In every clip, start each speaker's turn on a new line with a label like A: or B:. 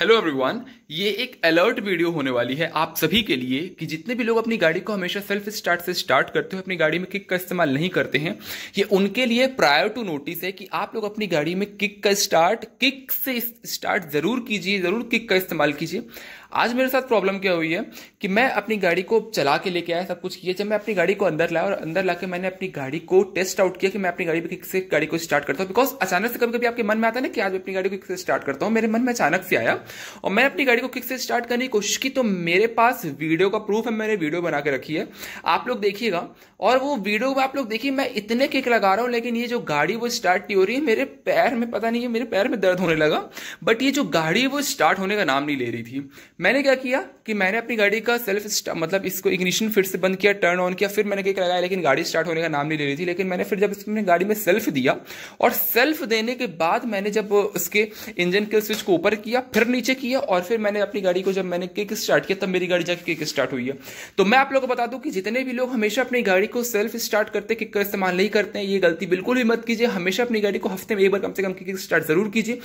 A: Hello everyone ये एक alert video होने वाली है आप सभी के लिए कि जितने भी लोग अपनी गाड़ी को हमेशा सेल्फ स्टार्ट से स्टार्ट करते हो अपनी गाड़ी में किक का इस्तेमाल नहीं करते हैं ये उनके लिए प्रायर टू नोटिस है कि आप लोग अपनी गाड़ी में किक का स्टार्ट किक से स्टार्ट जरूर कीजिए जरूर किक का इस्तेमाल कीजिए आज मेरे साथ प्रॉब्लम क्या हुई है कि मैं अपनी गाड़ी को चला के लेके आया सब कुछ किया जब मैं अपनी गाड़ी को अंदर लाया और अंदर लाके मैंने अपनी गाड़ी को टेस्ट आउट किया कि मैं अपनी गाड़ी में से गाड़ी को स्टार्ट करता हूँ बिकॉज अचानक से कभी कभी आपके मन में आता है ना कि आज मैं अपनी गाड़ी को किक से स्टार्ट करता हूँ मेरे मन में अचानक से आया और मैंने अपनी गाड़ी को किक से स्टार्ट करने की कोशिश की तो मेरे पास वीडियो का प्रूफ है मैंने वीडियो बना के रखी है आप लोग देखिएगा और वो वीडियो आप लोग देखिए मैं इतने किक लगा रहा हूँ लेकिन ये जो गाड़ी वो स्टार्ट नहीं हो रही है मेरे पैर में पता नहीं है मेरे पैर में दर्द होने लगा बट ये जो गाड़ी वो स्टार्ट होने का नाम नहीं ले रही थी मैंने क्या किया कि मैंने अपनी गाड़ी का सेल्फ मतलब इसको इग्निशन फिर से बंद किया टर्न ऑन किया फिर मैंने किक लगाया लेकिन गाड़ी स्टार्ट होने का नाम नहीं ले रही थी लेकिन मैंने फिर जब इसमें गाड़ी में सेल्फ दिया और सेल्फ देने के बाद मैंने जब उसके इंजन के स्विच को ऊपर किया फिर नहीं नीचे किया और फिर मैंने अपनी गाड़ी को जब मैंने किक स्टार्ट किया तब मेरी गाड़ी जाके किक स्टार्ट हुई है तो मैं आप लोगों को बता दूं कि जितने भी लोग हमेशा अपनी गाड़ी को सेल्फ स्टार्ट करते किक का इस्तेमाल नहीं करते हैं ये गलती बिल्कुल भी मत कीजिए हमेशा अपनी गाड़ी को हफ्ते में एक बार कम से कम किक स्टार्ट जरूर कीजिए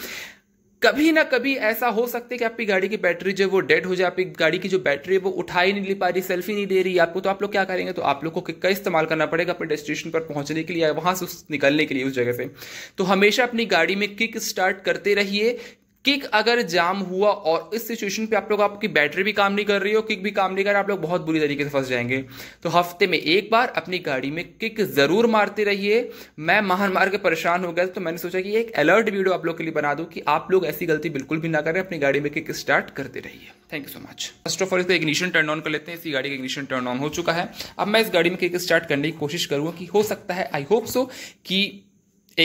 A: कभी ना कभी ऐसा हो सकता है कि आपकी गाड़ी की बैटरी जो वो डेड हो जाए आपकी गाड़ी की जो बैटरी है वो उठा ही नहीं ले पा रही सेल्फी नहीं दे रही आपको तो आप लोग क्या करेंगे तो आप लोग को किक का इस्तेमाल करना पड़ेगा अपने डेस्टिनेशन पर पहुंचने के लिए या वहां से उस निकलने के लिए उस जगह से तो हमेशा अपनी गाड़ी में किक स्टार्ट करते रहिए किक अगर जाम हुआ और इस सिचुएशन पे आप लोग आपकी बैटरी भी काम नहीं कर रही हो किक भी काम नहीं कर रहा आप लोग बहुत बुरी तरीके से फंस जाएंगे तो हफ्ते में एक बार अपनी गाड़ी में किक जरूर मारते रहिए मैं मार मार के परेशान हो गया तो मैंने सोचा कि एक अलर्ट वीडियो आप लोग के लिए बना दूं कि आप लोग ऐसी गलती बिल्कुल भी ना करें अपनी गाड़ी में किक स्टार्ट करते रहिए thank you so much first of all इसका इग्निशन टर्न ऑन कर लेते हैं इसी गाड़ी का इग्निशन टर्न ऑन हो चुका है अब मैं इस गाड़ी में किक स्टार्ट करने की कोशिश करूंगा कि हो सकता है आई होप सो कि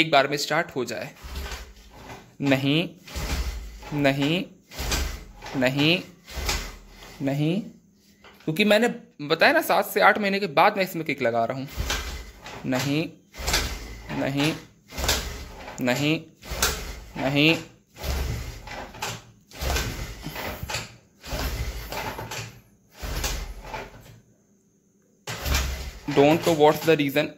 A: एक बार में स्टार्ट हो जाए नहीं नहीं नहीं नहीं क्योंकि मैंने बताया ना सात से आठ महीने के बाद मैं इसमें किक लगा रहा हूँ नहीं नहीं नहीं नहीं don't know what's the reason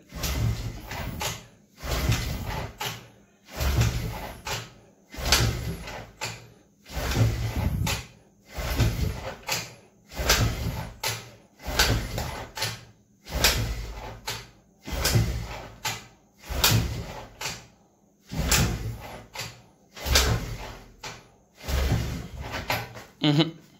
A: Mm-hmm.